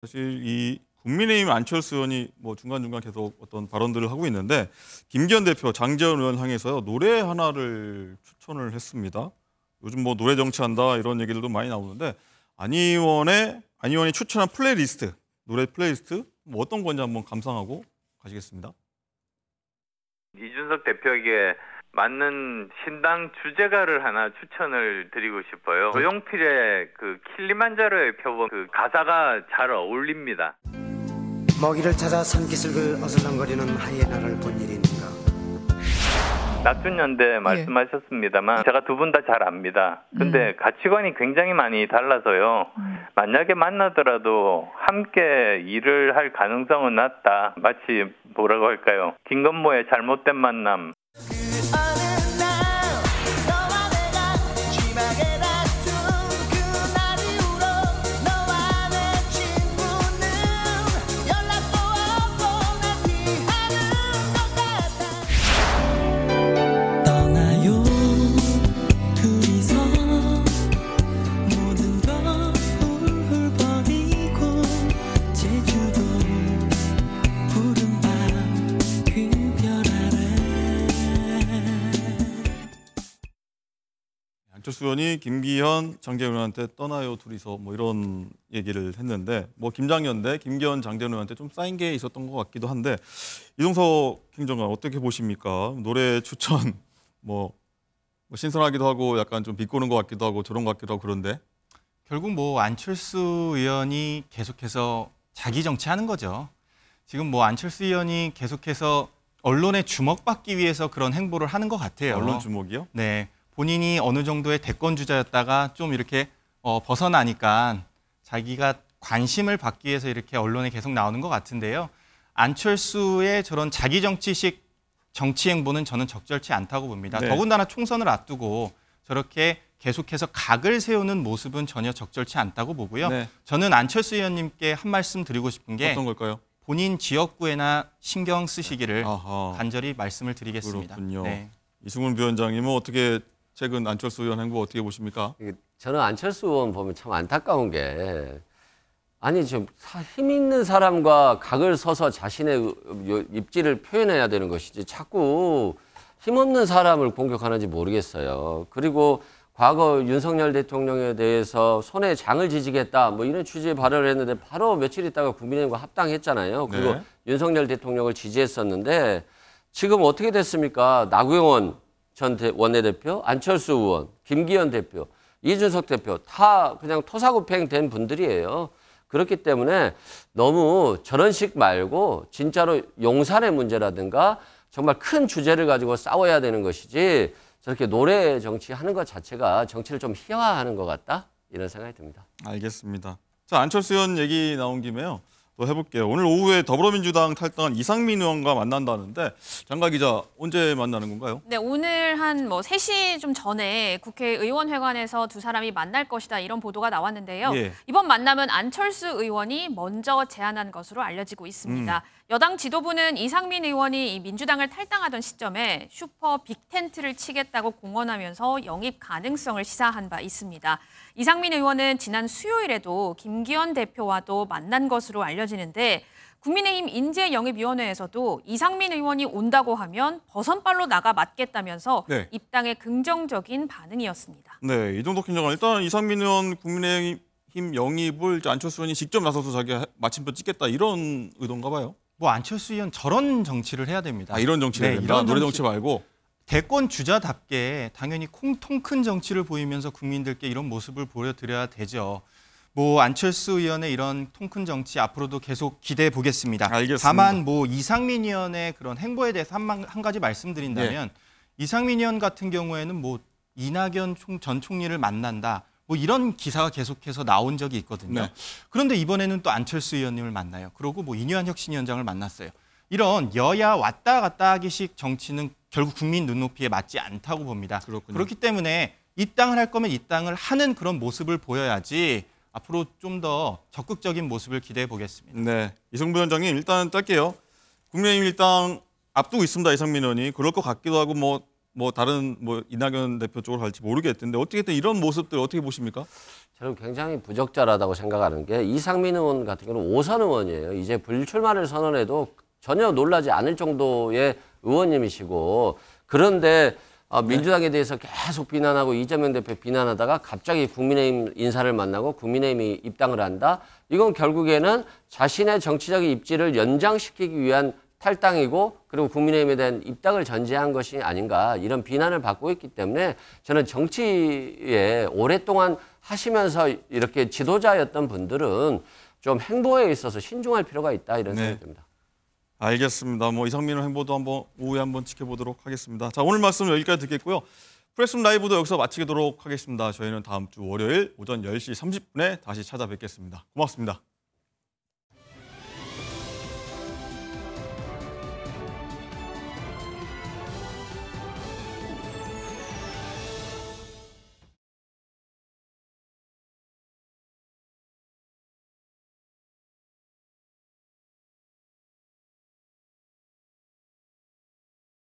사실 이 국민의힘 안철수 의원이 뭐 중간중간 계속 어떤 발언들을 하고 있는데 김기현 대표 장재원 의원 향해서요 노래 하나를 추천을 했습니다. 요즘 뭐 노래 정치한다 이런 얘기들도 많이 나오는데 안 의원의 안 의원이 추천한 플레이리스트 노래 플레이리스트 뭐 어떤 건지 한번 감상하고 가시겠습니다. 이준석 대표에게 맞는 신당 주제가를 하나 추천을 드리고 싶어요. 조용필의 네. 그 킬리만자로의 표본 그 가사가 잘 어울립니다. 먹이를 찾아 산기슭을 어슬렁거리는 하이에나를 본 일인가. 낙준연대 예. 말씀하셨습니다만 예. 제가 두 분 다 잘 압니다. 근데 음. 가치관이 굉장히 많이 달라서요. 음. 만약에 만나더라도 함께 일을 할 가능성은 낮다. 마치 뭐라고 할까요? 김건모의 잘못된 만남, 백철수의원이 김기현, 장재원한테 떠나요 둘이서 뭐 이런 얘기를 했는데 뭐 김장현 대 김기현, 장재원한테좀 쌓인 게 있었던 것 같기도 한데 이동석 행정관 어떻게 보십니까? 노래 추천 뭐, 뭐 신선하기도 하고 약간 좀 비꼬는 것 같기도 하고 저런 것 같기도 하고 그런데 결국 뭐 안철수 의원이 계속해서 자기 정치하는 거죠. 지금 뭐 안철수 의원이 계속해서 언론의 주목받기 위해서 그런 행보를 하는 것 같아요. 언론 주목이요? 네. 본인이 어느 정도의 대권 주자였다가 좀 이렇게 어, 벗어나니까 자기가 관심을 받기 위해서 이렇게 언론에 계속 나오는 것 같은데요. 안철수의 저런 자기 정치식 정치 행보는 저는 적절치 않다고 봅니다. 네. 더군다나 총선을 앞두고 저렇게 계속해서 각을 세우는 모습은 전혀 적절치 않다고 보고요. 네. 저는 안철수 의원님께 한 말씀 드리고 싶은 게 어떤 걸까요? 본인 지역구에나 신경 쓰시기를 아 간절히 말씀을 드리겠습니다. 그렇군요. 네. 이승훈 위원장님은 어떻게 최근 안철수 의원 행보 어떻게 보십니까? 저는 안철수 의원 보면 참 안타까운 게 아니 지금 힘 있는 사람과 각을 서서 자신의 입지를 표현해야 되는 것이지 자꾸 힘없는 사람을 공격하는지 모르겠어요. 그리고 과거 윤석열 대통령에 대해서 손에 장을 지지겠다 뭐 이런 취지의 발언을 했는데 바로 며칠 있다가 국민의힘과 합당했잖아요. 그리고 네. 윤석열 대통령을 지지했었는데 지금 어떻게 됐습니까? 나경원 전 원내대표, 안철수 의원, 김기현 대표, 이준석 대표 다 그냥 토사구팽된 분들이에요. 그렇기 때문에 너무 저런식 말고 진짜로 용산의 문제라든가 정말 큰 주제를 가지고 싸워야 되는 것이지 저렇게 노래 정치하는 것 자체가 정치를 좀 희화화하는 것 같다 이런 생각이 듭니다. 알겠습니다. 자 안철수 의원 얘기 나온 김에요. 또 해볼게요. 오늘 오후에 더불어민주당 탈당한 이상민 의원과 만난다는데 장가 기자 언제 만나는 건가요? 네, 오늘 한 뭐 3시 좀 전에 국회의원회관에서 두 사람이 만날 것이다 이런 보도가 나왔는데요. 예. 이번 만남은 안철수 의원이 먼저 제안한 것으로 알려지고 있습니다. 음. 여당 지도부는 이상민 의원이 민주당을 탈당하던 시점에 슈퍼 빅텐트를 치겠다고 공언하면서 영입 가능성을 시사한 바 있습니다. 이상민 의원은 지난 수요일에도 김기현 대표와도 만난 것으로 알려졌습니다. 이어지는데 국민의힘 인재영입위원회에서도 이상민 의원이 온다고 하면 버선발로 나가 맞겠다면서 네. 입당에 긍정적인 반응이었습니다. 네, 이종덕 팀장은 일단 이상민 의원 국민의힘 영입을 안철수 의원이 직접 나서서 자기 마침표 찍겠다 이런 의도인가 봐요. 뭐 안철수 의원 저런 정치를 해야 됩니다. 아, 이런 정치를 네, 해야 된다? 노래 정치 말고? 대권 주자답게 당연히 콩통 큰 정치를 보이면서 국민들께 이런 모습을 보여드려야 되죠. 뭐 안철수 의원의 이런 통큰 정치 앞으로도 계속 기대해 보겠습니다. 알겠습니다. 다만 뭐 이상민 의원의 그런 행보에 대해서 한, 한 가지 말씀드린다면 네. 이상민 의원 같은 경우에는 뭐 이낙연 총, 전 총리를 만난다. 뭐 이런 기사가 계속해서 나온 적이 있거든요. 네. 그런데 이번에는 또 안철수 의원님을 만나요. 그리고 뭐 이뇨한 혁신위원장을 만났어요. 이런 여야 왔다 갔다 하기식 정치는 결국 국민 눈높이에 맞지 않다고 봅니다. 그렇군요. 그렇기 때문에 이 땅을 할 거면 이 땅을 하는 그런 모습을 보여야지 앞으로 좀 더 적극적인 모습을 기대해 보겠습니다. 네, 이승부 원장님 일단 짧게요. 국민의힘 일단 앞두고 있습니다. 이상민 의원이 그럴 것 같기도 하고 뭐뭐 뭐 다른 뭐 이낙연 대표 쪽으로 갈지 모르겠는데 어떻게든 이런 모습들 어떻게 보십니까? 저는 굉장히 부적절하다고 생각하는 게 이상민 의원 같은 경우는 오선 의원이에요. 이제 불출마를 선언해도 전혀 놀라지 않을 정도의 의원님이시고 그런데 어, 민주당에 대해서 계속 비난하고 이재명 대표 비난하다가 갑자기 국민의힘 인사를 만나고 국민의힘이 입당을 한다. 이건 결국에는 자신의 정치적인 입지를 연장시키기 위한 탈당이고 그리고 국민의힘에 대한 입당을 전제한 것이 아닌가 이런 비난을 받고 있기 때문에 저는 정치에 오랫동안 하시면서 이렇게 지도자였던 분들은 좀 행보에 있어서 신중할 필요가 있다 이런 네. 생각이 듭니다. 알겠습니다. 뭐 이상민의 행보도 한번 오후에 한번 지켜보도록 하겠습니다. 자 오늘 말씀 여기까지 듣겠고요. 프레스 라이브도 여기서 마치도록 하겠습니다. 저희는 다음 주 월요일 오전 10시 30분에 다시 찾아뵙겠습니다. 고맙습니다.